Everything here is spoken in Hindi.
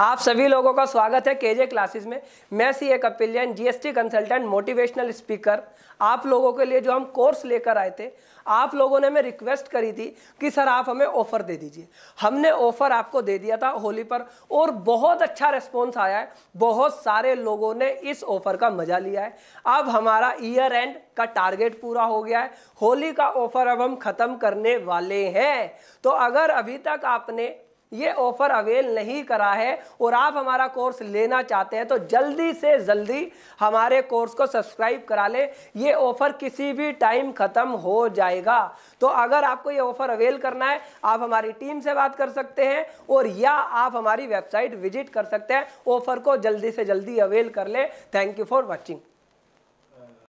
आप सभी लोगों का स्वागत है केजे क्लासेस में मैं C A Kapil Jain GST consultant motivational speaker आप लोगों के लिए जो हम कोर्स लेकर आए थे आप लोगों ने हमें रिक्वेस्ट करी थी कि सर आप हमें ऑफ़र दे दीजिए हमने ऑफ़र आपको दे दिया था होली पर और बहुत अच्छा रिस्पॉन्स आया है बहुत सारे लोगों ने इस ऑफ़र का मज़ा लिया है अब हमारा ईयर एंड का टारगेट पूरा हो गया है होली का ऑफ़र अब हम ख़त्म करने वाले हैं तो अगर अभी तक आपने ये ऑफर अवेल नहीं करा है और आप हमारा कोर्स लेना चाहते हैं तो जल्दी से जल्दी हमारे कोर्स को सब्सक्राइब करा लें ये ऑफर किसी भी टाइम ख़त्म हो जाएगा तो अगर आपको ये ऑफर अवेल करना है आप हमारी टीम से बात कर सकते हैं और या आप हमारी वेबसाइट विजिट कर सकते हैं ऑफर को जल्दी से जल्दी अवेल कर लें थैंक यू फॉर वॉचिंग